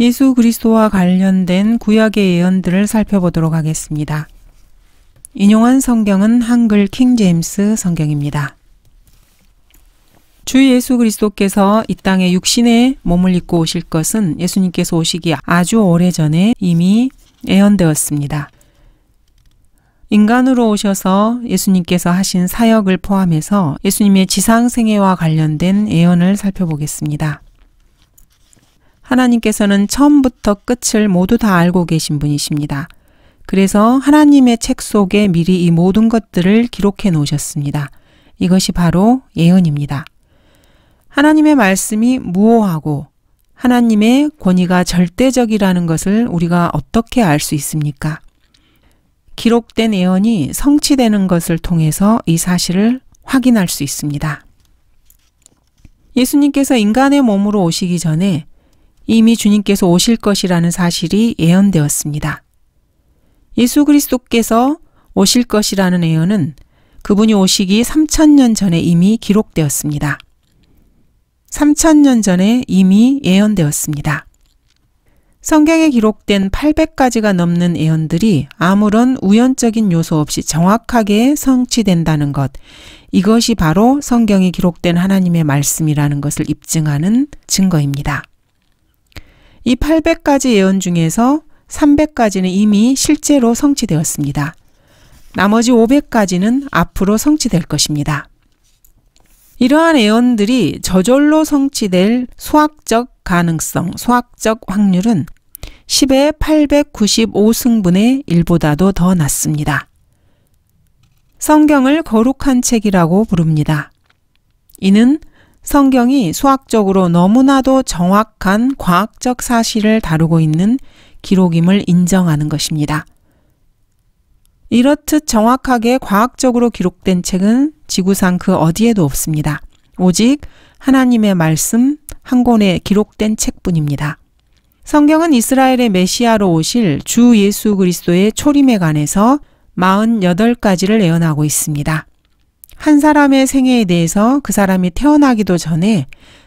예수 그리스도와 관련된 구약의 예언들을 살펴보도록 하겠습니다. 인용한 성경은 한글 킹제임스 성경입니다. 주 예수 그리스도께서 이 땅에 육신의 몸을 입고 오실 것은 예수님께서 오시기 아주 오래전에 이미 예언되었습니다. 인간으로 오셔서 예수님께서 하신 사역을 포함해서 예수님의 지상 생애와 관련된 예언을 살펴보겠습니다. 하나님께서는 처음부터 끝을 모두 다 알고 계신 분이십니다. 그래서 하나님의 책 속에 미리 이 모든 것들을 기록해 놓으셨습니다. 이것이 바로 예언입니다. 하나님의 말씀이 무호하고 하나님의 권위가 절대적이라는 것을 우리가 어떻게 알 수 있습니까? 기록된 예언이 성취되는 것을 통해서 이 사실을 확인할 수 있습니다. 예수님께서 인간의 몸으로 오시기 전에 이미 주님께서 오실 것이라는 사실이 예언되었습니다. 예수 그리스도께서 오실 것이라는 예언은 그분이 오시기 3천년 전에 이미 기록되었습니다. 3천년 전에 이미 예언되었습니다. 성경에 기록된 800가지가 넘는 예언들이 아무런 우연적인 요소 없이 정확하게 성취된다는 것. 이것이 바로 성경에 기록된 하나님의 말씀이라는 것을 입증하는 증거입니다. 이 800가지 예언 중에서 300가지는 이미 실제로 성취되었습니다. 나머지 500가지는 앞으로 성취될 것입니다. 이러한 예언들이 저절로 성취될 수학적 가능성, 수학적 확률은 10의 895승분의 1보다도 더 낮습니다. 성경을 거룩한 책이라고 부릅니다. 이는 성경이 수학적으로 너무나도 정확한 과학적 사실을 다루고 있는 기록임을 인정하는 것입니다. 이렇듯 정확하게 과학적으로 기록된 책은 지구상 그 어디에도 없습니다. 오직 하나님의 말씀 한 권에 기록된 책뿐입니다. 성경은 이스라엘의 메시아로 오실 주 예수 그리스도의 초림에 관해서 48가지를 예언하고 있습니다. 한 사람의 생애에 대해서 그 사람이 태어나기도 전에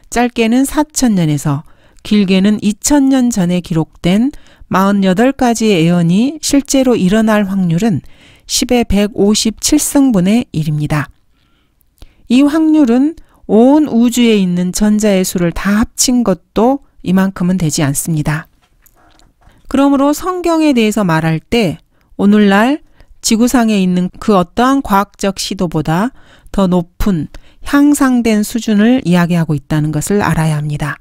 짧게는 4천년에서 길게는 2천년 전에 기록된 48가지의 예언이 실제로 일어날 확률은 10의 157승분의 1입니다. 이 확률은 온 우주에 있는 전자의 수를 다 합친 것도 이만큼은 되지 않습니다. 그러므로 성경에 대해서 말할 때 오늘날 지구상에 있는 그 어떠한 과학적 시도보다 더 높은 향상된 수준을 이야기하고 있다는 것을 알아야 합니다.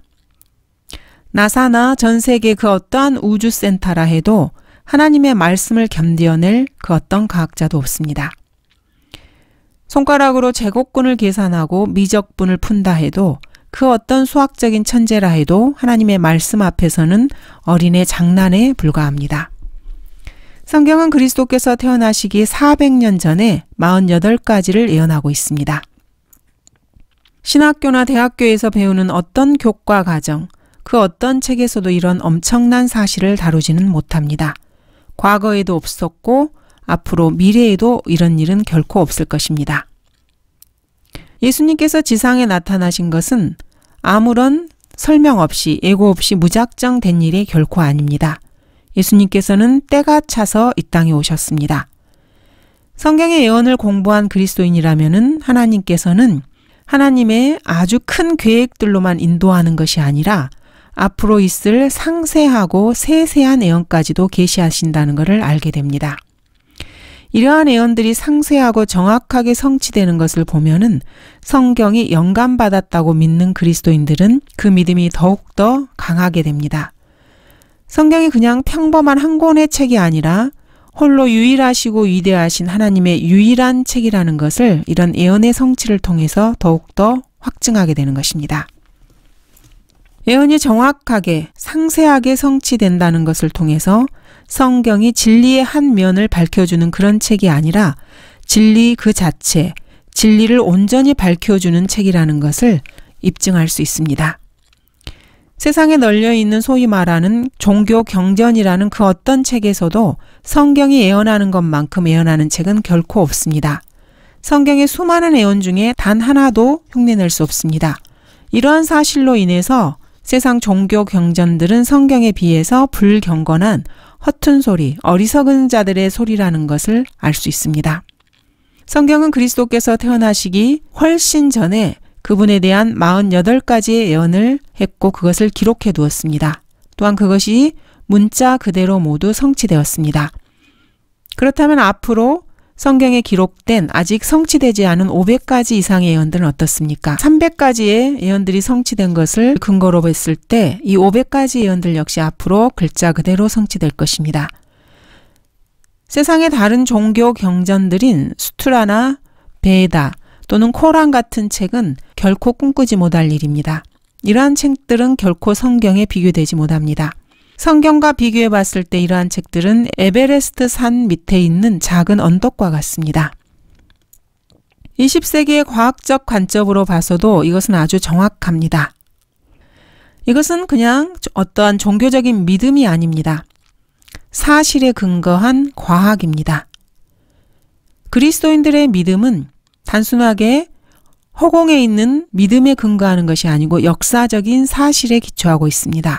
나사나 전 세계 그 어떠한 우주센터라 해도 하나님의 말씀을 견디어낼 그 어떤 과학자도 없습니다. 손가락으로 제곱근을 계산하고 미적분을 푼다 해도 그 어떤 수학적인 천재라 해도 하나님의 말씀 앞에서는 어린애 장난에 불과합니다. 성경은 그리스도께서 태어나시기 400년 전에 48가지를 예언하고 있습니다. 신학교나 대학교에서 배우는 어떤 교과 과정, 그 어떤 책에서도 이런 엄청난 사실을 다루지는 못합니다. 과거에도 없었고, 앞으로 미래에도 이런 일은 결코 없을 것입니다. 예수님께서 지상에 나타나신 것은 아무런 설명 없이 예고 없이 무작정 된 일이 결코 아닙니다. 예수님께서는 때가 차서 이 땅에 오셨습니다. 성경의 예언을 공부한 그리스도인이라면은 하나님께서는 하나님의 아주 큰 계획들로만 인도하는 것이 아니라 앞으로 있을 상세하고 세세한 예언까지도 계시하신다는 것을 알게 됩니다. 이러한 예언들이 상세하고 정확하게 성취되는 것을 보면은 성경이 영감받았다고 믿는 그리스도인들은 그 믿음이 더욱더 강하게 됩니다. 성경이 그냥 평범한 한 권의 책이 아니라 홀로 유일하시고 위대하신 하나님의 유일한 책이라는 것을 이런 예언의 성취를 통해서 더욱더 확증하게 되는 것입니다. 예언이 정확하게, 상세하게 성취된다는 것을 통해서 성경이 진리의 한 면을 밝혀주는 그런 책이 아니라 진리 그 자체, 진리를 온전히 밝혀주는 책이라는 것을 입증할 수 있습니다. 세상에 널려 있는 소위 말하는 종교 경전이라는 그 어떤 책에서도 성경이 예언하는 것만큼 예언하는 책은 결코 없습니다. 성경의 수많은 예언 중에 단 하나도 흉내낼 수 없습니다. 이러한 사실로 인해서 세상 종교 경전들은 성경에 비해서 불경건한 허튼 소리, 어리석은 자들의 소리라는 것을 알 수 있습니다. 성경은 그리스도께서 태어나시기 훨씬 전에 그분에 대한 48가지의 예언을 했고 그것을 기록해 두었습니다. 또한 그것이 문자 그대로 모두 성취되었습니다. 그렇다면 앞으로 성경에 기록된 아직 성취되지 않은 500가지 이상의 예언들은 어떻습니까? 300가지의 예언들이 성취된 것을 근거로 봤을 때 이 500가지 예언들 역시 앞으로 글자 그대로 성취될 것입니다. 세상의 다른 종교 경전들인 수트라나 베다, 또는 코란 같은 책은 결코 꿈꾸지 못할 일입니다. 이러한 책들은 결코 성경에 비교되지 못합니다. 성경과 비교해 봤을 때 이러한 책들은 에베레스트 산 밑에 있는 작은 언덕과 같습니다. 20세기의 과학적 관점으로 봐서도 이것은 아주 정확합니다. 이것은 그냥 어떠한 종교적인 믿음이 아닙니다. 사실에 근거한 과학입니다. 그리스도인들의 믿음은 단순하게 허공에 있는 믿음에 근거하는 것이 아니고 역사적인 사실에 기초하고 있습니다.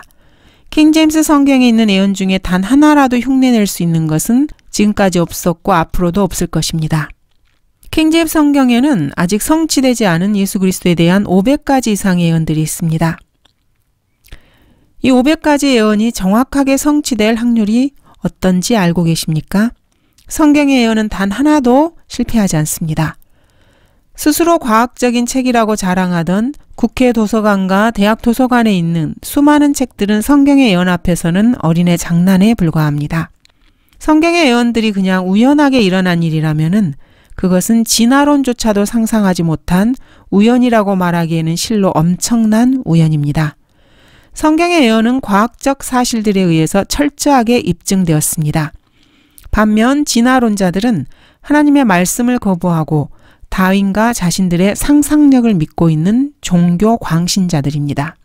킹제임스 성경에 있는 예언 중에 단 하나라도 흉내낼 수 있는 것은 지금까지 없었고 앞으로도 없을 것입니다. 킹제임스 성경에는 아직 성취되지 않은 예수 그리스도에 대한 500가지 이상의 예언들이 있습니다. 이 500가지 예언이 정확하게 성취될 확률이 어떤지 알고 계십니까? 성경의 예언은 단 하나도 실패하지 않습니다. 스스로 과학적인 책이라고 자랑하던 국회 도서관과 대학 도서관에 있는 수많은 책들은 성경의 예언 앞에서는 어린애 장난에 불과합니다. 성경의 예언들이 그냥 우연하게 일어난 일이라면은 그것은 진화론조차도 상상하지 못한 우연이라고 말하기에는 실로 엄청난 우연입니다. 성경의 예언은 과학적 사실들에 의해서 철저하게 입증되었습니다. 반면 진화론자들은 하나님의 말씀을 거부하고 다윈과 자신들의 상상력을 믿고 있는 종교 광신자들입니다.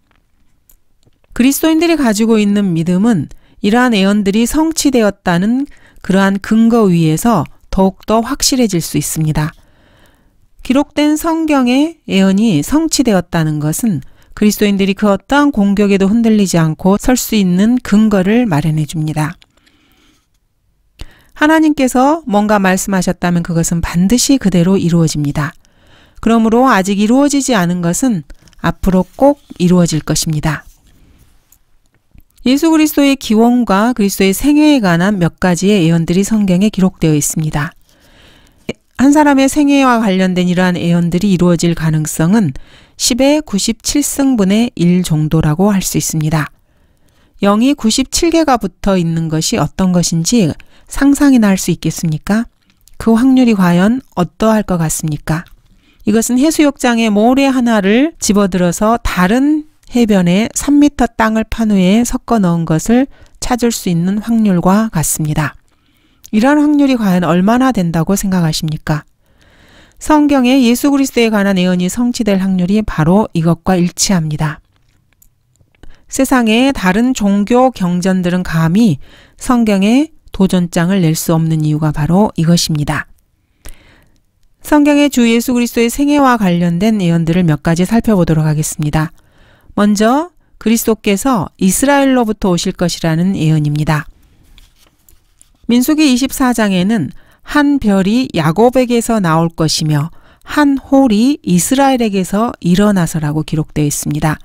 그리스도인들이 가지고 있는 믿음은 이러한 예언들이 성취되었다는 그러한 근거 위에서 더욱더 확실해질 수 있습니다. 기록된 성경의 예언이 성취되었다는 것은 그리스도인들이 그 어떠한 공격에도 흔들리지 않고 설 수 있는 근거를 마련해 줍니다. 하나님께서 뭔가 말씀하셨다면 그것은 반드시 그대로 이루어집니다. 그러므로 아직 이루어지지 않은 것은 앞으로 꼭 이루어질 것입니다. 예수 그리스도의 기원과 그리스도의 생애에 관한 몇 가지의 예언들이 성경에 기록되어 있습니다. 한 사람의 생애와 관련된 이러한 예언들이 이루어질 가능성은 10의 97승분의 1 정도라고 할 수 있습니다. 0이 97개가 붙어 있는 것이 어떤 것인지 상상이나 할 수 있겠습니까? 그 확률이 과연 어떠할 것 같습니까? 이것은 해수욕장의 모래 하나를 집어들어서 다른 해변에 3미터 땅을 판 후에 섞어 넣은 것을 찾을 수 있는 확률과 같습니다. 이러한 확률이 과연 얼마나 된다고 생각하십니까? 성경에 예수 그리스도에 관한 예언이 성취될 확률이 바로 이것과 일치합니다. 세상의 다른 종교 경전들은 감히 성경에 도전장을 낼 수 없는 이유가 바로 이것입니다. 성경의 주 예수 그리스도의 생애와 관련된 예언들을 몇 가지 살펴보도록 하겠습니다. 먼저 그리스도께서 이스라엘로부터 오실 것이라는 예언입니다. 민수기 24장에는 한 별이 야곱에게서 나올 것이며 한 홀이 이스라엘에게서 일어나서라고 기록되어 있습니다.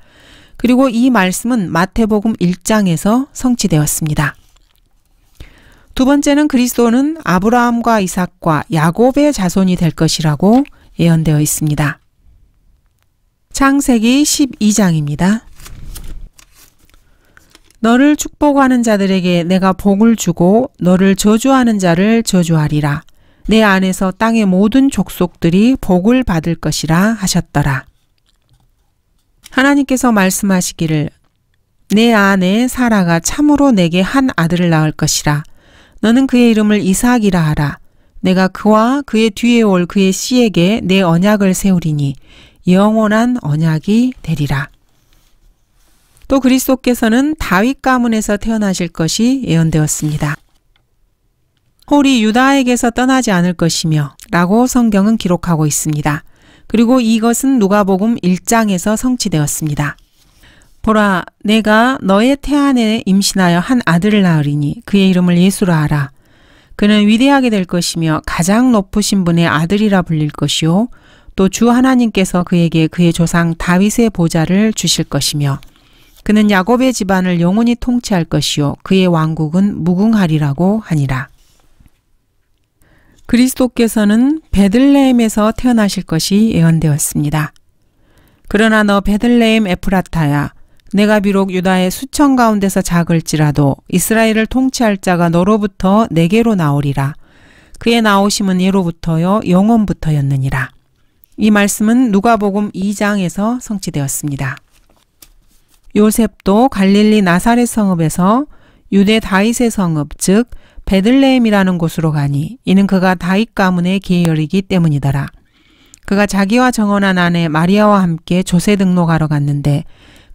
그리고 이 말씀은 마태복음 1장에서 성취되었습니다. 두 번째는 그리스도는 아브라함과 이삭과 야곱의 자손이 될 것이라고 예언되어 있습니다. 창세기 12장입니다. 너를 축복하는 자들에게 내가 복을 주고 너를 저주하는 자를 저주하리라. 내 안에서 땅의 모든 족속들이 복을 받을 것이라 하셨더라. 하나님께서 말씀하시기를 내 안에 사라가 참으로 내게 한 아들을 낳을 것이라. 너는 그의 이름을 이삭이라 하라. 내가 그와 그의 뒤에 올 그의 씨에게 내 언약을 세우리니 영원한 언약이 되리라. 또 그리스도께서는 다윗 가문에서 태어나실 것이 예언되었습니다. 홀이 유다에게서 떠나지 않을 것이며 라고 성경은 기록하고 있습니다. 그리고 이것은 누가복음 1장에서 성취되었습니다. 보라, 내가 너의 태안에 임신하여 한 아들을 낳으리니 그의 이름을 예수라 하라. 그는 위대하게 될 것이며 가장 높으신 분의 아들이라 불릴 것이요. 또 주 하나님께서 그에게 그의 조상 다윗의 보좌를 주실 것이며 그는 야곱의 집안을 영원히 통치할 것이요. 그의 왕국은 무궁하리라고 하니라. 그리스도께서는 베들레헴에서 태어나실 것이 예언되었습니다. 그러나 너 베들레헴 에프라타야 내가 비록 유다의 수천 가운데서 작을지라도 이스라엘을 통치할 자가 너로부터 내게로 나오리라. 그의 나오심은 예로부터요 영원부터였느니라. 이 말씀은 누가복음 2장에서 성취되었습니다. 요셉도 갈릴리 나사렛 성읍에서 유대 다윗의 성읍 즉 베들레헴이라는 곳으로 가니 이는 그가 다윗 가문의 계열이기 때문이더라. 그가 자기와 정원한 아내 마리아와 함께 조세 등록하러 갔는데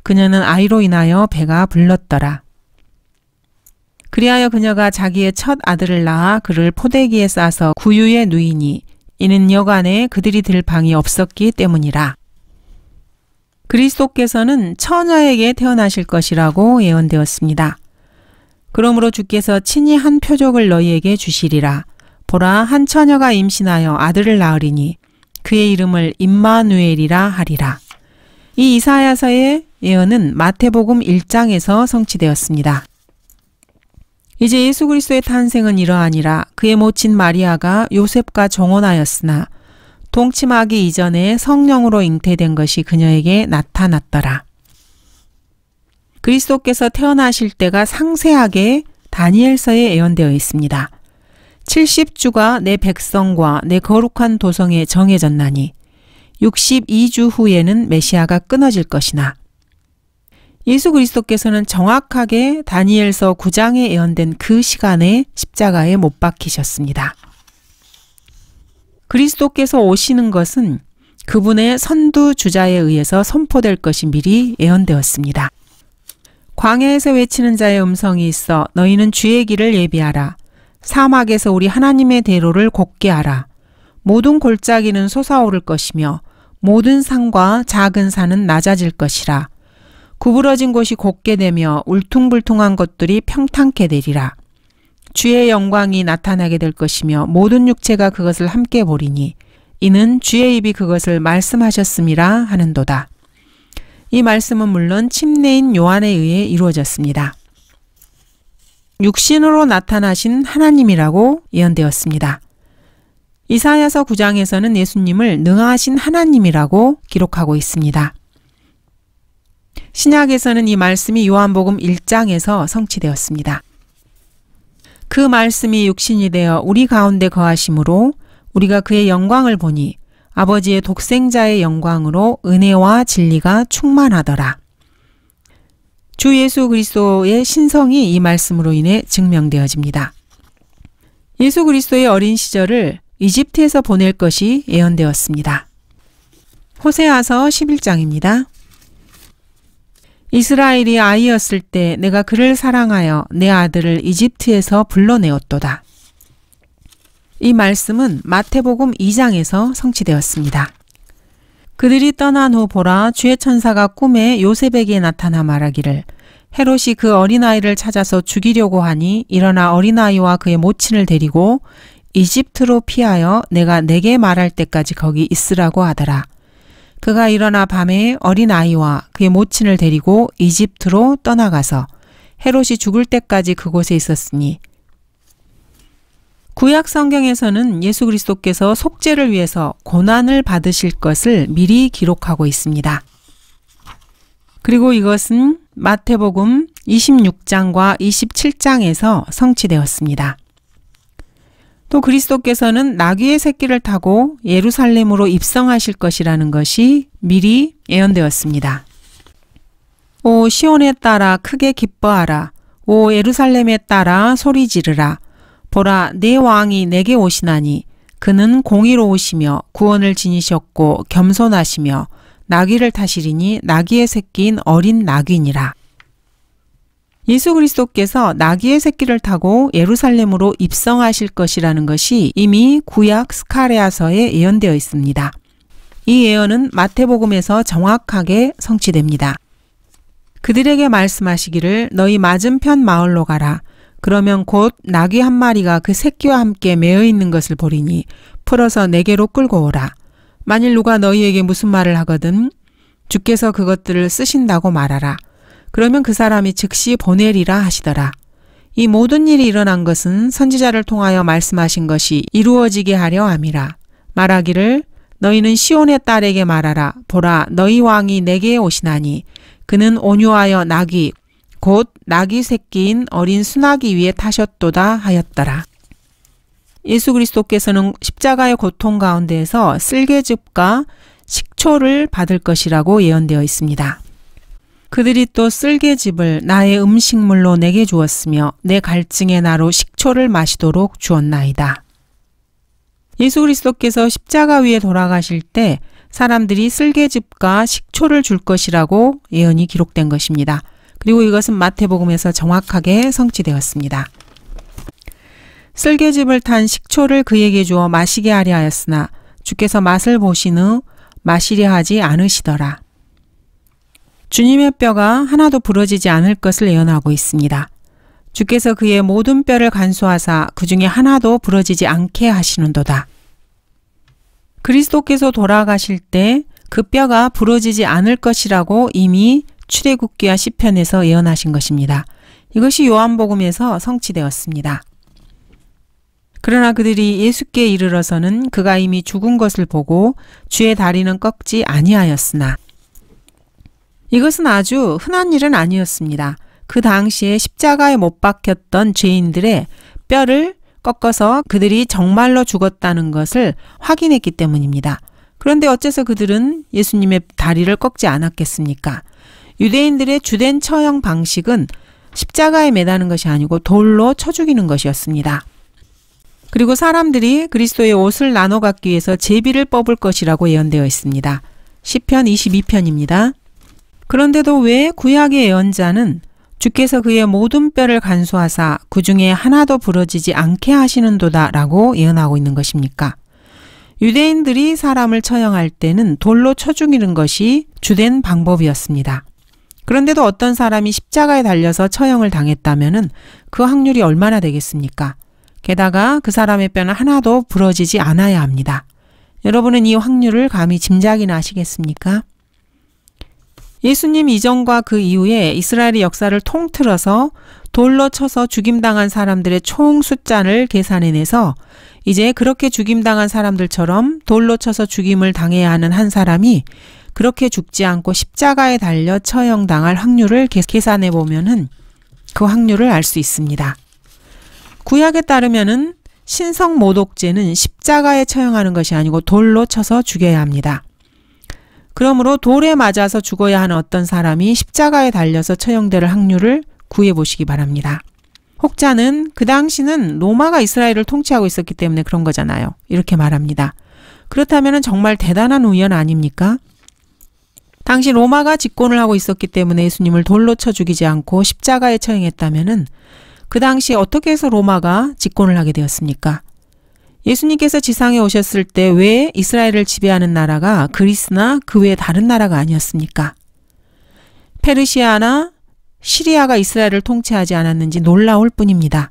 그녀는 아이로 인하여 배가 불렀더라. 그리하여 그녀가 자기의 첫 아들을 낳아 그를 포대기에 싸서 구유에 누이니 이는 여간에 그들이 들 방이 없었기 때문이라. 그리스도께서는 처녀에게 태어나실 것이라고 예언되었습니다. 그러므로 주께서 친히 한 표적을 너희에게 주시리라. 보라 한 처녀가 임신하여 아들을 낳으리니 그의 이름을 임마누엘이라 하리라. 이 이사야서의 예언은 마태복음 1장에서 성취되었습니다. 이제 예수 그리스도의 탄생은 이러하니라 그의 모친 마리아가 요셉과 정혼하였으나 동침하기 이전에 성령으로 잉태된 것이 그녀에게 나타났더라. 그리스도께서 태어나실 때가 상세하게 다니엘서에 예언되어 있습니다. 70주가 내 백성과 내 거룩한 도성에 정해졌나니 62주 후에는 메시아가 끊어질 것이나 예수 그리스도께서는 정확하게 다니엘서 9장에 예언된 그 시간에 십자가에 못 박히셨습니다. 그리스도께서 오시는 것은 그분의 선두 주자에 의해서 선포될 것이 미리 예언되었습니다. 광야에서 외치는 자의 음성이 있어 너희는 주의 길을 예비하라. 사막에서 우리 하나님의 대로를 곱게 하라. 모든 골짜기는 솟아오를 것이며 모든 산과 작은 산은 낮아질 것이라. 구부러진 곳이 곱게 되며 울퉁불퉁한 것들이 평탄케 되리라. 주의 영광이 나타나게 될 것이며 모든 육체가 그것을 함께 보리니 이는 주의 입이 그것을 말씀하셨음이라 하는도다. 이 말씀은 물론 침례인 요한에 의해 이루어졌습니다. 육신으로 나타나신 하나님이라고 예언되었습니다. 이사야서 9장에서는 예수님을 능하신 하나님이라고 기록하고 있습니다. 신약에서는 이 말씀이 요한복음 1장에서 성취되었습니다. 그 말씀이 육신이 되어 우리 가운데 거하심으로 우리가 그의 영광을 보니 아버지의 독생자의 영광으로 은혜와 진리가 충만하더라. 주 예수 그리스도의 신성이 이 말씀으로 인해 증명되어집니다. 예수 그리스도의 어린 시절을 이집트에서 보낼 것이 예언되었습니다. 호세아서 11장입니다. 이스라엘이 아이였을 때 내가 그를 사랑하여 내 아들을 이집트에서 불러내었도다. 이 말씀은 마태복음 2장에서 성취되었습니다. 그들이 떠난 후 보라 주의 천사가 꿈에 요셉에게 나타나 말하기를 헤롯이 그 어린아이를 찾아서 죽이려고 하니 일어나 어린아이와 그의 모친을 데리고 이집트로 피하여 내가 내게 말할 때까지 거기 있으라고 하더라. 그가 일어나 밤에 어린아이와 그의 모친을 데리고 이집트로 떠나가서 헤롯이 죽을 때까지 그곳에 있었으니 구약 성경에서는 예수 그리스도께서 속죄를 위해서 고난을 받으실 것을 미리 기록하고 있습니다. 그리고 이것은 마태복음 26장과 27장에서 성취되었습니다. 또 그리스도께서는 나귀의 새끼를 타고 예루살렘으로 입성하실 것이라는 것이 미리 예언되었습니다. 오 시온에 따라 크게 기뻐하라. 오 예루살렘에 따라 소리 지르라. 보라 네 왕이 내게 오시나니 그는 공의로우시며 구원을 지니셨고 겸손하시며 나귀를 타시리니 나귀의 새끼인 어린 나귀니라. 예수 그리스도께서 나귀의 새끼를 타고 예루살렘으로 입성하실 것이라는 것이 이미 구약 스카레아서에 예언되어 있습니다. 이 예언은 마태복음에서 정확하게 성취됩니다. 그들에게 말씀하시기를 너희 맞은편 마을로 가라. 그러면 곧 나귀 한 마리가 그 새끼와 함께 매어 있는 것을 보리니 풀어서 내게로 끌고 오라. 만일 누가 너희에게 무슨 말을 하거든 주께서 그것들을 쓰신다고 말하라. 그러면 그 사람이 즉시 보내리라 하시더라. 이 모든 일이 일어난 것은 선지자를 통하여 말씀하신 것이 이루어지게 하려 함이라. 말하기를 너희는 시온의 딸에게 말하라. 보라 너희 왕이 내게 오시나니 그는 온유하여 나귀 곧 나귀 새끼인 어린 순나기 위에 타셨도다 하였더라. 예수 그리스도께서는 십자가의 고통 가운데에서 쓸개즙과 식초를 받을 것이라고 예언되어 있습니다. 그들이 또 쓸개즙을 나의 음식물로 내게 주었으며 내 갈증의 나로 식초를 마시도록 주었나이다. 예수 그리스도께서 십자가 위에 돌아가실 때 사람들이 쓸개즙과 식초를 줄 것이라고 예언이 기록된 것입니다. 그리고 이것은 마태복음에서 정확하게 성취되었습니다. 쓸개즙을 탄 식초를 그에게 주어 마시게 하려 하였으나 주께서 맛을 보신 후 마시려 하지 않으시더라. 주님의 뼈가 하나도 부러지지 않을 것을 예언하고 있습니다. 주께서 그의 모든 뼈를 간수하사 그 중에 하나도 부러지지 않게 하시는도다. 그리스도께서 돌아가실 때 그 뼈가 부러지지 않을 것이라고 이미 출애굽기와 시편에서 예언하신 것입니다. 이것이 요한복음에서 성취되었습니다. 그러나 그들이 예수께 이르러서는 그가 이미 죽은 것을 보고 주의 다리는 꺾지 아니하였으나 이것은 아주 흔한 일은 아니었습니다. 그 당시에 십자가에 못 박혔던 죄인들의 뼈를 꺾어서 그들이 정말로 죽었다는 것을 확인했기 때문입니다. 그런데 어째서 그들은 예수님의 다리를 꺾지 않았겠습니까? 유대인들의 주된 처형 방식은 십자가에 매다는 것이 아니고 돌로 쳐 죽이는 것이었습니다. 그리고 사람들이 그리스도의 옷을 나눠 갖기 위해서 제비를 뽑을 것이라고 예언되어 있습니다. 시편 22편입니다. 그런데도 왜 구약의 예언자는 주께서 그의 모든 뼈를 간수하사 그 중에 하나도 부러지지 않게 하시는도다라고 예언하고 있는 것입니까? 유대인들이 사람을 처형할 때는 돌로 쳐 죽이는 것이 주된 방법이었습니다. 그런데도 어떤 사람이 십자가에 달려서 처형을 당했다면그 확률이 얼마나 되겠습니까? 게다가 그 사람의 뼈는 하나도 부러지지 않아야 합니다. 여러분은 이 확률을 감히 짐작이나 하시겠습니까? 예수님 이전과 그 이후에 이스라엘의 역사를 통틀어서 돌로 쳐서 죽임당한 사람들의 총 숫자를 계산해내서 이제 그렇게 죽임당한 사람들처럼 돌로 쳐서 죽임을 당해야 하는 한 사람이 그렇게 죽지 않고 십자가에 달려 처형당할 확률을 계산해 보면은 그 확률을 알 수 있습니다. 구약에 따르면은 신성 모독죄는 십자가에 처형하는 것이 아니고 돌로 쳐서 죽여야 합니다. 그러므로 돌에 맞아서 죽어야 하는 어떤 사람이 십자가에 달려서 처형될 확률을 구해 보시기 바랍니다. 혹자는 그 당시는 로마가 이스라엘을 통치하고 있었기 때문에 그런 거잖아요. 이렇게 말합니다. 그렇다면 정말 대단한 우연 아닙니까? 당시 로마가 집권을 하고 있었기 때문에 예수님을 돌로 쳐 죽이지 않고 십자가에 처형했다면그 당시 어떻게 해서 로마가 집권을 하게 되었습니까? 예수님께서 지상에 오셨을 때 왜 이스라엘을 지배하는 나라가 그리스나 그 외 다른 나라가 아니었습니까? 페르시아나 시리아가 이스라엘을 통치하지 않았는지 놀라울 뿐입니다.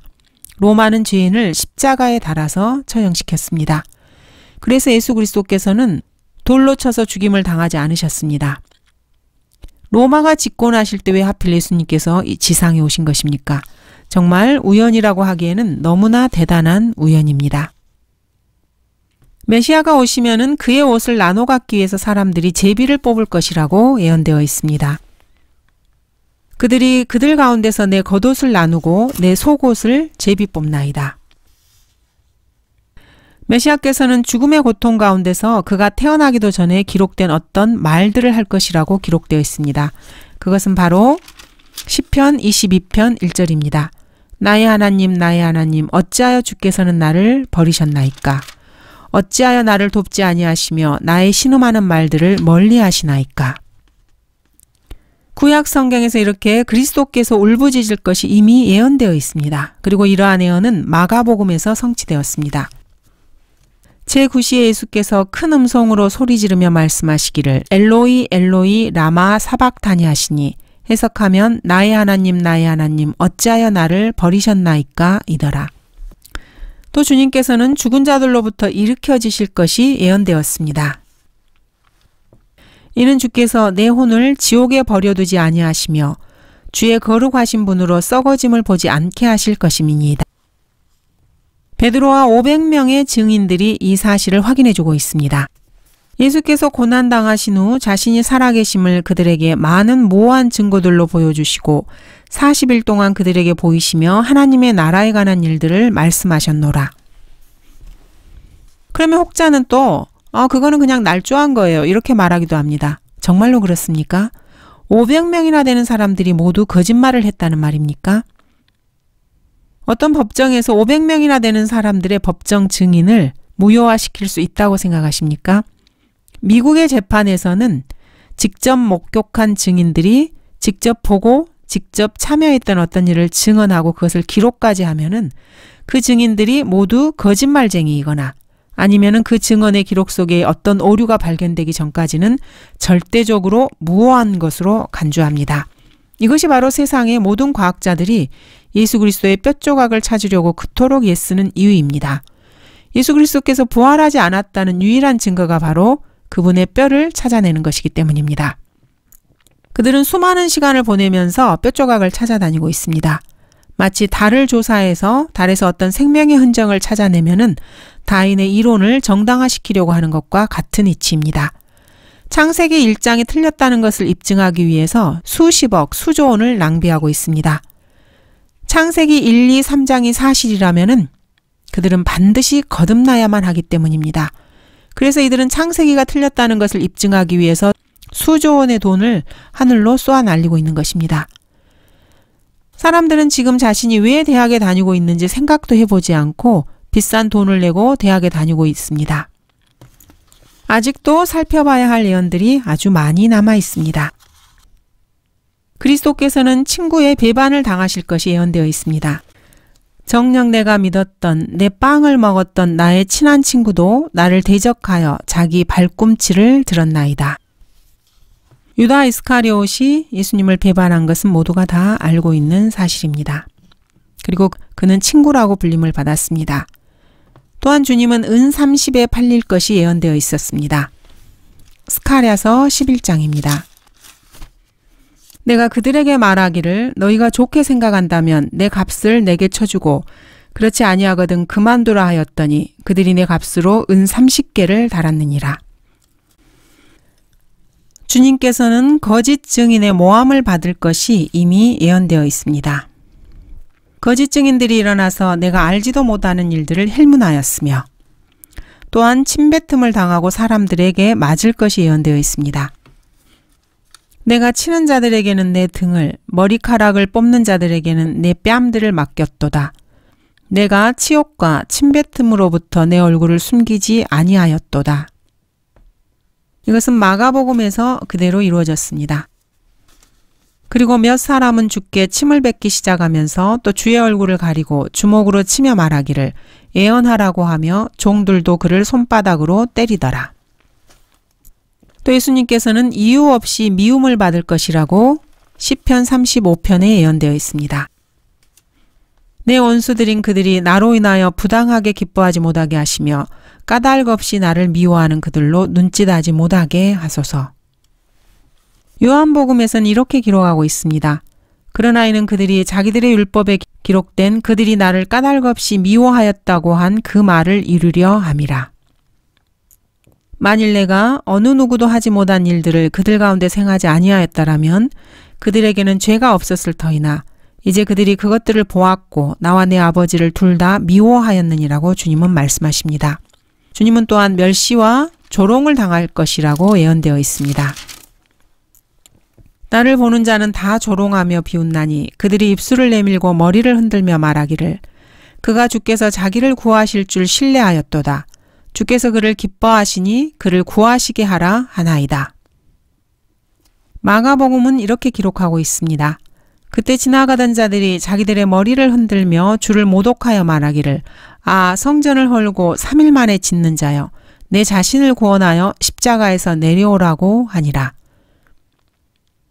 로마는 죄인을 십자가에 달아서 처형시켰습니다. 그래서 예수 그리스도께서는 돌로 쳐서 죽임을 당하지 않으셨습니다. 로마가 집권하실 때 왜 하필 예수님께서 이 지상에 오신 것입니까? 정말 우연이라고 하기에는 너무나 대단한 우연입니다. 메시아가 오시면은 그의 옷을 나눠 갖기 위해서 사람들이 제비를 뽑을 것이라고 예언되어 있습니다. 그들이 그들 가운데서 내 겉옷을 나누고 내 속옷을 제비 뽑나이다. 메시아께서는 죽음의 고통 가운데서 그가 태어나기도 전에 기록된 어떤 말들을 할 것이라고 기록되어 있습니다. 그것은 바로 10편 22편 1절입니다. 나의 하나님, 나의 하나님, 어찌하여 주께서는 나를 버리셨나이까? 어찌하여 나를 돕지 아니하시며 나의 신음하는 말들을 멀리 하시나이까? 구약 성경에서 이렇게 그리스도께서 울부짖을 것이 이미 예언되어 있습니다. 그리고 이러한 예언은 마가복음에서 성취되었습니다. 제9시에 예수께서 큰 음성으로 소리 지르며 말씀하시기를 엘로이 엘로이 라마 사박다니 하시니 해석하면 나의 하나님 나의 하나님 어찌하여 나를 버리셨나이까 이더라. 또 주님께서는 죽은 자들로부터 일으켜지실 것이 예언되었습니다. 이는 주께서 내 혼을 지옥에 버려두지 아니하시며 주의 거룩하신 분으로 썩어짐을 보지 않게 하실 것임이니이다. 베드로와 500명의 증인들이 이 사실을 확인해 주고 있습니다. 예수께서 고난당하신 후 자신이 살아계심을 그들에게 많은 모호한 증거들로 보여주시고 40일 동안 그들에게 보이시며 하나님의 나라에 관한 일들을 말씀하셨노라. 그러면 혹자는 또, 아, 그거는 그냥 날조한 거예요. 이렇게 말하기도 합니다. 정말로 그렇습니까? 500명이나 되는 사람들이 모두 거짓말을 했다는 말입니까? 어떤 법정에서 500명이나 되는 사람들의 법정 증인을 무효화시킬 수 있다고 생각하십니까? 미국의 재판에서는 직접 목격한 증인들이 직접 보고 직접 참여했던 어떤 일을 증언하고 그것을 기록까지 하면은 그 증인들이 모두 거짓말쟁이이거나 아니면은 그 증언의 기록 속에 어떤 오류가 발견되기 전까지는 절대적으로 무호한 것으로 간주합니다. 이것이 바로 세상의 모든 과학자들이 예수 그리스도의 뼛조각을 찾으려고 그토록 애쓰는 이유입니다. 예수 그리스도께서 부활하지 않았다는 유일한 증거가 바로 그분의 뼈를 찾아내는 것이기 때문입니다. 그들은 수많은 시간을 보내면서 뼈조각을 찾아다니고 있습니다. 마치 달을 조사해서 달에서 어떤 생명의 흔적을 찾아내면은 다인의 이론을 정당화시키려고 하는 것과 같은 이치입니다. 창세기 1장이 틀렸다는 것을 입증하기 위해서 수십억, 수조 원을 낭비하고 있습니다. 창세기 1, 2, 3장이 사실이라면은 그들은 반드시 거듭나야만 하기 때문입니다. 그래서 이들은 창세기가 틀렸다는 것을 입증하기 위해서 수조 원의 돈을 하늘로 쏘아 날리고 있는 것입니다. 사람들은 지금 자신이 왜 대학에 다니고 있는지 생각도 해보지 않고 비싼 돈을 내고 대학에 다니고 있습니다. 아직도 살펴봐야 할 예언들이 아주 많이 남아 있습니다. 그리스도께서는 친구의 배반을 당하실 것이 예언되어 있습니다. 정녕 내가 믿었던 내 빵을 먹었던 나의 친한 친구도 나를 대적하여 자기 발꿈치를 들었나이다. 유다 이스카리옷이 예수님을 배반한 것은 모두가 다 알고 있는 사실입니다. 그리고 그는 친구라고 불림을 받았습니다. 또한 주님은 은 30에 팔릴 것이 예언되어 있었습니다. 스카랴서 11장입니다. 내가 그들에게 말하기를 너희가 좋게 생각한다면 내 값을 내게 쳐주고 그렇지 아니하거든 그만두라 하였더니 그들이 내 값으로 은 30개를 달았느니라. 주님께서는 거짓 증인의 모함을 받을 것이 이미 예언되어 있습니다. 거짓 증인들이 일어나서 내가 알지도 못하는 일들을 헬문하였으며 또한 침뱉음을 당하고 사람들에게 맞을 것이 예언되어 있습니다. 내가 치는 자들에게는 내 등을, 머리카락을 뽑는 자들에게는 내 뺨들을 맡겼도다. 내가 치욕과 침뱉음으로부터 내 얼굴을 숨기지 아니하였도다. 이것은 마가복음에서 그대로 이루어졌습니다. 그리고 몇 사람은 죽게 침을 뱉기 시작하면서 또 주의 얼굴을 가리고 주먹으로 치며 말하기를 예언하라고 하며 종들도 그를 손바닥으로 때리더라. 또 예수님께서는 이유 없이 미움을 받을 것이라고 1 0편 35편에 예언되어 있습니다. 내 원수들인 그들이 나로 인하여 부당하게 기뻐하지 못하게 하시며 까닭 없이 나를 미워하는 그들로 눈짓하지 못하게 하소서. 요한복음에서는 이렇게 기록하고 있습니다. 그러나 이는 그들이 자기들의 율법에 기록된 그들이 나를 까닭 없이 미워하였다고 한 그 말을 이루려 함이라. 만일 내가 어느 누구도 하지 못한 일들을 그들 가운데 생하지 아니하였다라면 그들에게는 죄가 없었을 터이나 이제 그들이 그것들을 보았고 나와 내 아버지를 둘 다 미워하였느니라고 주님은 말씀하십니다. 주님은 또한 멸시와 조롱을 당할 것이라고 예언되어 있습니다. 나를 보는 자는 다 조롱하며 비웃나니 그들이 입술을 내밀고 머리를 흔들며 말하기를 그가 주께서 자기를 구하실 줄 신뢰하였도다. 주께서 그를 기뻐하시니 그를 구하시게 하라 하나이다. 마가복음은 이렇게 기록하고 있습니다. 그때 지나가던 자들이 자기들의 머리를 흔들며 주를 모독하여 말하기를 아 성전을 헐고 3일 만에 짓는 자여 내 자신을 구원하여 십자가에서 내려오라고 하니라.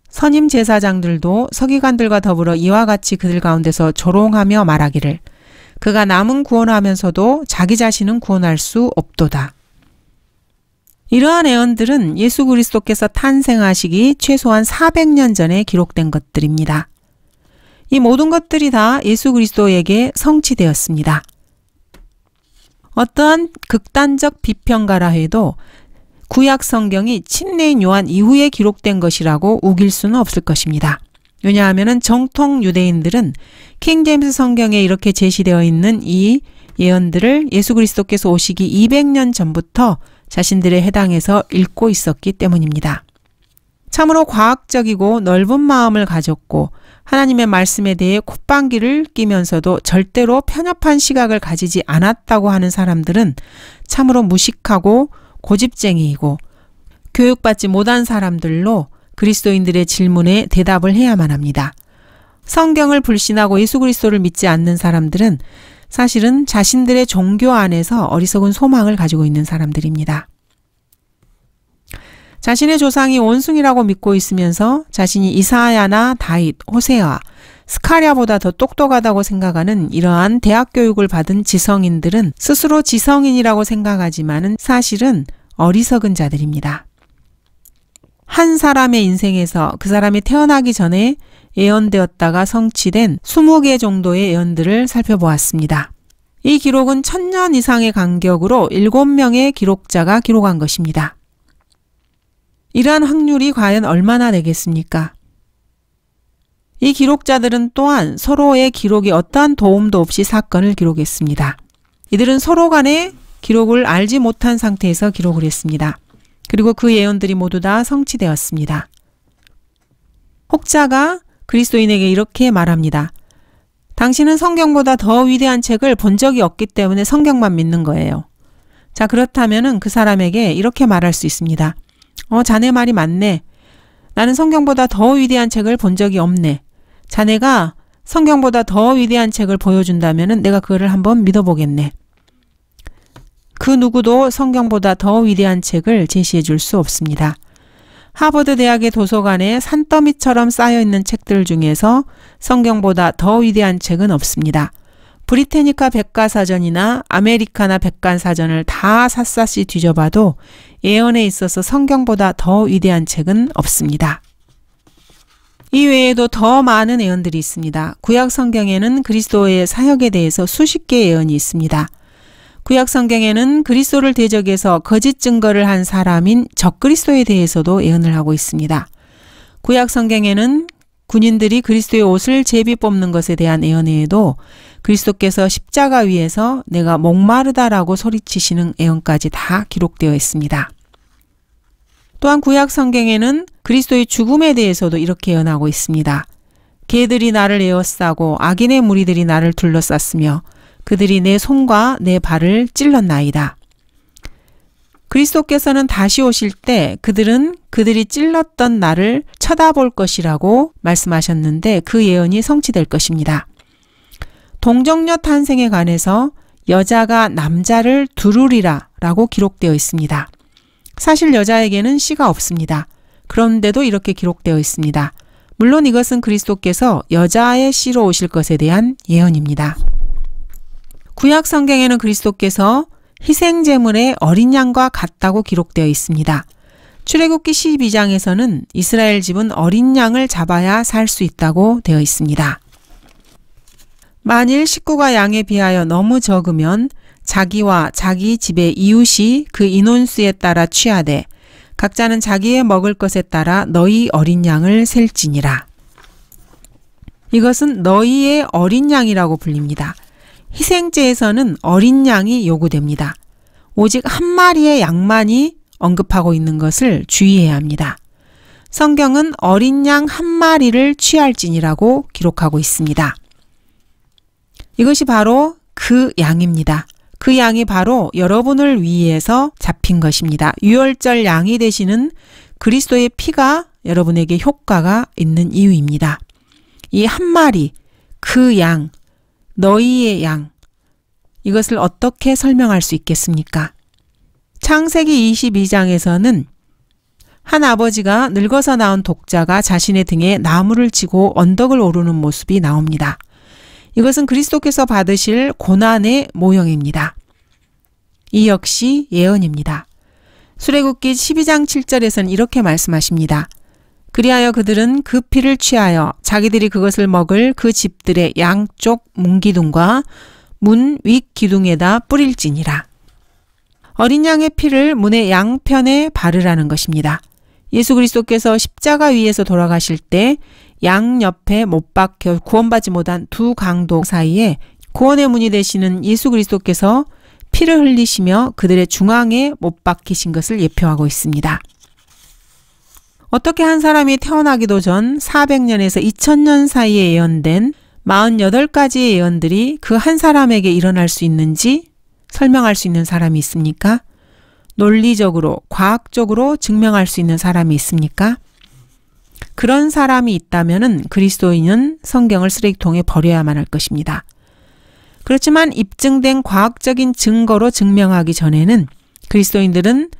선임 제사장들도 서기관들과 더불어 이와 같이 그들 가운데서 조롱하며 말하기를 그가 남은 구원하면서도 자기 자신은 구원할 수 없도다. 이러한 애언들은 예수 그리스도께서 탄생하시기 최소한 400년 전에 기록된 것들입니다. 이 모든 것들이 다 예수 그리스도에게 성취되었습니다. 어떠한 극단적 비평가라 해도 구약 성경이 친내인 요한 이후에 기록된 것이라고 우길 수는 없을 것입니다. 왜냐하면 정통 유대인들은 킹 제임스 성경에 이렇게 제시되어 있는 이 예언들을 예수 그리스도께서 오시기 200년 전부터 자신들의 해당에서 읽고 있었기 때문입니다. 참으로 과학적이고 넓은 마음을 가졌고 하나님의 말씀에 대해 콧방귀를 끼면서도 절대로 편협한 시각을 가지지 않았다고 하는 사람들은 참으로 무식하고 고집쟁이이고 교육받지 못한 사람들로 그리스도인들의 질문에 대답을 해야만 합니다. 성경을 불신하고 예수 그리스도를 믿지 않는 사람들은 사실은 자신들의 종교 안에서 어리석은 소망을 가지고 있는 사람들입니다. 자신의 조상이 원숭이라고 믿고 있으면서 자신이 이사야나 다윗, 호세아, 스카랴보다 더 똑똑하다고 생각하는 이러한 대학 교육을 받은 지성인들은 스스로 지성인이라고 생각하지만은 사실은 어리석은 자들입니다. 한 사람의 인생에서 그 사람이 태어나기 전에 예언되었다가 성취된 20개 정도의 예언들을 살펴보았습니다. 이 기록은 천 년 이상의 간격으로 7명의 기록자가 기록한 것입니다. 이러한 확률이 과연 얼마나 되겠습니까? 이 기록자들은 또한 서로의 기록이 어떠한 도움도 없이 사건을 기록했습니다. 이들은 서로 간에 기록을 알지 못한 상태에서 기록을 했습니다. 그리고 그 예언들이 모두 다 성취되었습니다. 혹자가 그리스도인에게 이렇게 말합니다. 당신은 성경보다 더 위대한 책을 본 적이 없기 때문에 성경만 믿는 거예요. 자, 그렇다면그 사람에게 이렇게 말할 수 있습니다. 어, 자네 말이 맞네. 나는 성경보다 더 위대한 책을 본 적이 없네. 자네가 성경보다 더 위대한 책을 보여준다면 내가 그거를 한번 믿어보겠네. 그 누구도 성경보다 더 위대한 책을 제시해 줄 수 없습니다. 하버드 대학의 도서관에 산더미처럼 쌓여 있는 책들 중에서 성경보다 더 위대한 책은 없습니다. 브리테니카 백과사전이나 아메리카나 백과사전을 다 샅샅이 뒤져봐도 예언에 있어서 성경보다 더 위대한 책은 없습니다. 이 외에도 더 많은 예언들이 있습니다. 구약 성경에는 그리스도의 사역에 대해서 수십 개의 예언이 있습니다. 구약 성경에는 그리스도를 대적해서 거짓 증거를 한 사람인 적그리스도에 대해서도 예언을 하고 있습니다. 구약 성경에는 군인들이 그리스도의 옷을 제비 뽑는 것에 대한 예언에도 그리스도께서 십자가 위에서 내가 목마르다라고 소리치시는 예언까지 다 기록되어 있습니다. 또한 구약 성경에는 그리스도의 죽음에 대해서도 이렇게 예언하고 있습니다. 개들이 나를 에워싸고 악인의 무리들이 나를 둘러쌌으며 그들이 내 손과 내 발을 찔렀나이다. 그리스도께서는 다시 오실 때 그들은 그들이 찔렀던 나를 쳐다볼 것이라고 말씀하셨는데 그 예언이 성취될 것입니다. 동정녀 탄생에 관해서 여자가 남자를 두루리라 라고 기록되어 있습니다. 사실 여자에게는 씨가 없습니다. 그런데도 이렇게 기록되어 있습니다. 물론 이것은 그리스도께서 여자의 씨로 오실 것에 대한 예언입니다. 구약 성경에는 그리스도께서 희생 제물의 어린 양과 같다고 기록되어 있습니다. 출애굽기 12장에서는 이스라엘 집은 어린 양을 잡아야 살 수 있다고 되어 있습니다. 만일 식구가 양에 비하여 너무 적으면 자기와 자기 집의 이웃이 그 인원수에 따라 취하되 각자는 자기의 먹을 것에 따라 너희 어린 양을 셀지니라. 이것은 너희의 어린 양이라고 불립니다. 희생제에서는 어린 양이 요구됩니다. 오직 한 마리의 양만이 언급하고 있는 것을 주의해야 합니다. 성경은 어린 양 한 마리를 취할진이라고 기록하고 있습니다. 이것이 바로 그 양입니다. 그 양이 바로 여러분을 위해서 잡힌 것입니다. 유월절 양이 되시는 그리스도의 피가 여러분에게 효과가 있는 이유입니다. 이 한 마리, 그 양, 너희의 양. 이것을 어떻게 설명할 수 있겠습니까? 창세기 22장에서는 한 아버지가 늙어서 나온 독자가 자신의 등에 나무를 치고 언덕을 오르는 모습이 나옵니다. 이것은 그리스도께서 받으실 고난의 모형입니다. 이 역시 예언입니다. 수레굽기 12장 7절에서는 이렇게 말씀하십니다. 그리하여 그들은 그 피를 취하여 자기들이 그것을 먹을 그 집들의 양쪽 문기둥과 문윗 기둥에다 뿌릴지니라. 어린 양의 피를 문의 양편에 바르라는 것입니다. 예수 그리스도께서 십자가 위에서 돌아가실 때 양 옆에 못 박혀 구원받지 못한 두 강도 사이에 구원의 문이 되시는 예수 그리스도께서 피를 흘리시며 그들의 중앙에 못 박히신 것을 예표하고 있습니다. 어떻게 한 사람이 태어나기도 전 400년에서 2000년 사이에 예언된 48가지의 예언들이 그 한 사람에게 일어날 수 있는지 설명할 수 있는 사람이 있습니까? 논리적으로, 과학적으로 증명할 수 있는 사람이 있습니까? 그런 사람이 있다면 그리스도인은 성경을 쓰레기통에 버려야만 할 것입니다. 그렇지만 입증된 과학적인 증거로 증명하기 전에는 그리스도인들은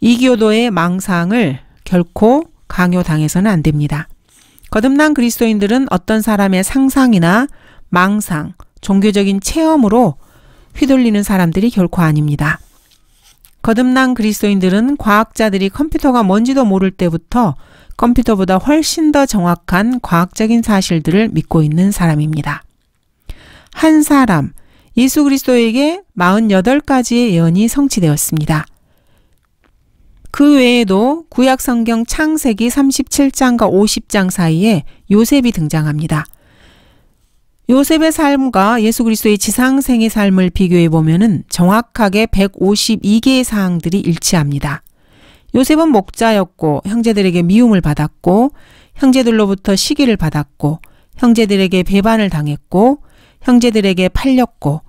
이교도의 망상을 결코 강요당해서는 안 됩니다. 거듭난 그리스도인들은 어떤 사람의 상상이나 망상, 종교적인 체험으로 휘둘리는 사람들이 결코 아닙니다. 거듭난 그리스도인들은 과학자들이 컴퓨터가 뭔지도 모를 때부터 컴퓨터보다 훨씬 더 정확한 과학적인 사실들을 믿고 있는 사람입니다. 한 사람, 예수 그리스도에게 48가지의 예언이 성취되었습니다. 그 외에도 구약 성경 창세기 37장과 50장 사이에 요셉이 등장합니다. 요셉의 삶과 예수 그리스도의 지상생의 삶을 비교해 보면 정확하게 152개의 사항들이 일치합니다. 요셉은 목자였고 형제들에게 미움을 받았고 형제들로부터 시기를 받았고 형제들에게 배반을 당했고 형제들에게 팔렸고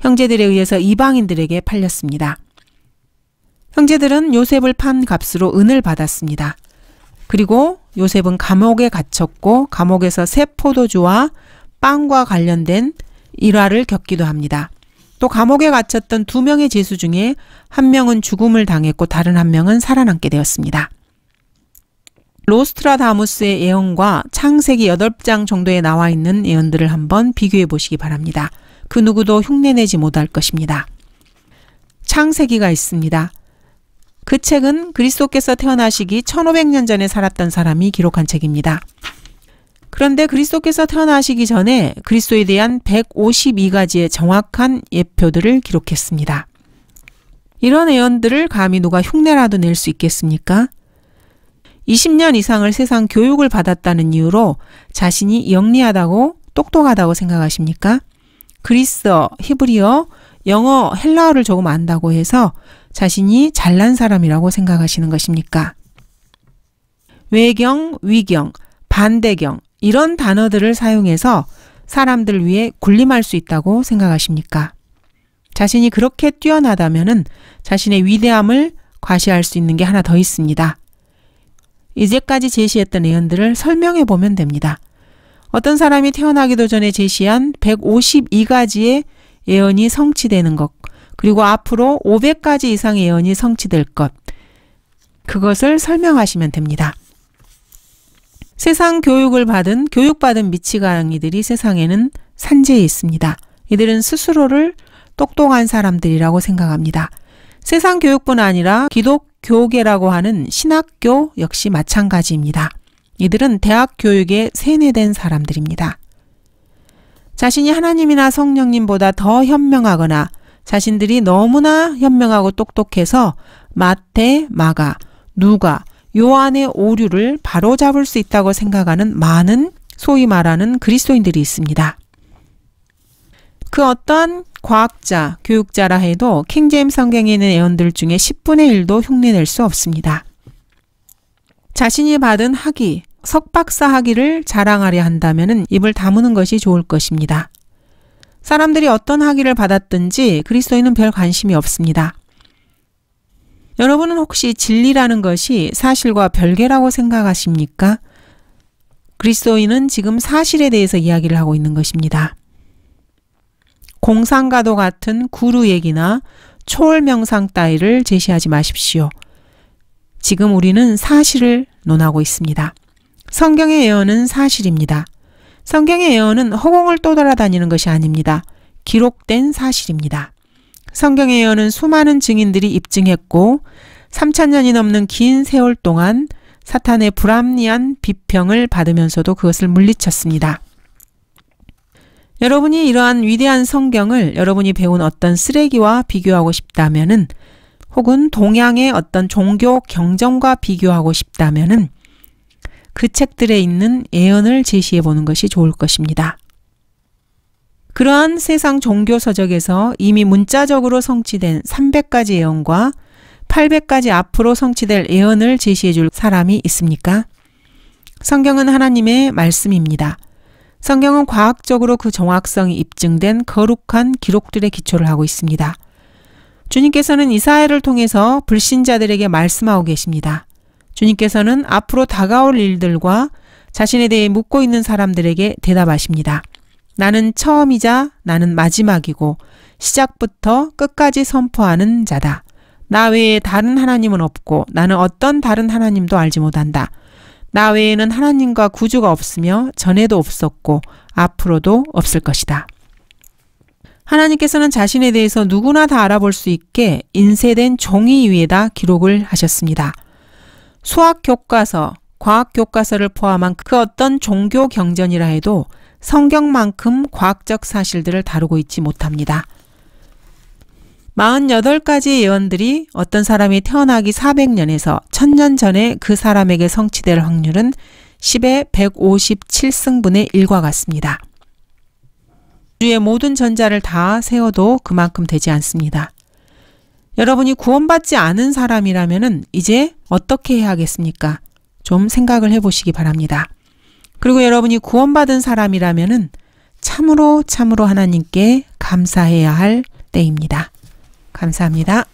형제들에 의해서 이방인들에게 팔렸습니다. 형제들은 요셉을 판 값으로 은을 받았습니다. 그리고 요셉은 감옥에 갇혔고 감옥에서 새 포도주와 빵과 관련된 일화를 겪기도 합니다. 또 감옥에 갇혔던 두 명의 제수 중에 한 명은 죽음을 당했고 다른 한 명은 살아남게 되었습니다. 로스트라다무스의 예언과 창세기 8장 정도에 나와 있는 예언들을 한번 비교해 보시기 바랍니다. 그 누구도 흉내내지 못할 것입니다. 창세기가 있습니다. 그 책은 그리스도께서 태어나시기 1500년 전에 살았던 사람이 기록한 책입니다. 그런데 그리스도께서 태어나시기 전에 그리스도에 대한 152가지의 정확한 예표들을 기록했습니다. 이런 예언들을 감히 누가 흉내라도 낼 수 있겠습니까? 20년 이상을 세상 교육을 받았다는 이유로 자신이 영리하다고 똑똑하다고 생각하십니까? 그리스어, 히브리어, 영어, 헬라어를 조금 안다고 해서 자신이 잘난 사람이라고 생각하시는 것입니까? 외경, 위경, 반대경, 이런 단어들을 사용해서 사람들 위해 군림할 수 있다고 생각하십니까? 자신이 그렇게 뛰어나다면 자신의 위대함을 과시할 수 있는 게 하나 더 있습니다. 이제까지 제시했던 예언들을 설명해 보면 됩니다. 어떤 사람이 태어나기도 전에 제시한 152가지의 예언이 성취되는 것, 그리고 앞으로 500가지 이상의 예언이 성취될 것. 그것을 설명하시면 됩니다. 세상 교육을 받은 교육받은 미치광이들이 세상에는 산재해 있습니다. 이들은 스스로를 똑똑한 사람들이라고 생각합니다. 세상 교육뿐 아니라 기독교계라고 하는 신학교 역시 마찬가지입니다. 이들은 대학 교육에 세뇌된 사람들입니다. 자신이 하나님이나 성령님보다 더 현명하거나 자신들이 너무나 현명하고 똑똑해서 마태, 마가, 누가, 요한의 오류를 바로잡을 수 있다고 생각하는 많은 소위 말하는 그리스도인들이 있습니다. 그 어떠한 과학자, 교육자라 해도 킹제임 성경에 있는 애언들 중에 10분의 1도 흉내낼 수 없습니다. 자신이 받은 학위, 석박사 학위를 자랑하려 한다면 입을 다무는 것이 좋을 것입니다. 사람들이 어떤 학위를 받았든지 그리스도인은 별 관심이 없습니다. 여러분은 혹시 진리라는 것이 사실과 별개라고 생각하십니까? 그리스도인은 지금 사실에 대해서 이야기를 하고 있는 것입니다. 공상가도 같은 구루 얘기나 초월명상 따위를 제시하지 마십시오. 지금 우리는 사실을 논하고 있습니다. 성경의 예언은 사실입니다. 성경의 예언은 허공을 떠돌아다니는 것이 아닙니다. 기록된 사실입니다. 성경의 예언은 수많은 증인들이 입증했고 3천년이 넘는 긴 세월 동안 사탄의 불합리한 비평을 받으면서도 그것을 물리쳤습니다. 여러분이 이러한 위대한 성경을 여러분이 배운 어떤 쓰레기와 비교하고 싶다면은 혹은 동양의 어떤 종교 경전과 비교하고 싶다면은 그 책들에 있는 예언을 제시해 보는 것이 좋을 것입니다. 그러한 세상 종교 서적에서 이미 문자적으로 성취된 300가지 예언과 800가지 앞으로 성취될 예언을 제시해 줄 사람이 있습니까? 성경은 하나님의 말씀입니다. 성경은 과학적으로 그 정확성이 입증된 거룩한 기록들의 기초를 하고 있습니다. 주님께서는 이사야를 통해서 불신자들에게 말씀하고 계십니다. 주님께서는 앞으로 다가올 일들과 자신에 대해 묻고 있는 사람들에게 대답하십니다. 나는 처음이자 나는 마지막이고 시작부터 끝까지 선포하는 자다. 나 외에 다른 하나님은 없고 나는 어떤 다른 하나님도 알지 못한다. 나 외에는 하나님과 구주가 없으며 전에도 없었고 앞으로도 없을 것이다. 하나님께서는 자신에 대해서 누구나 다 알아볼 수 있게 인쇄된 종이 위에다 기록을 하셨습니다. 수학 교과서, 과학 교과서를 포함한 그 어떤 종교 경전이라 해도 성경만큼 과학적 사실들을 다루고 있지 못합니다. 48가지의 예언들이 어떤 사람이 태어나기 400년에서 1000년 전에 그 사람에게 성취될 확률은 10의 157승분의 1과 같습니다. 우주의 모든 전자를 다 세워도 그만큼 되지 않습니다. 여러분이 구원받지 않은 사람이라면 이제 어떻게 해야 하겠습니까? 좀 생각을 해보시기 바랍니다. 그리고 여러분이 구원받은 사람이라면 참으로 참으로 하나님께 감사해야 할 때입니다. 감사합니다.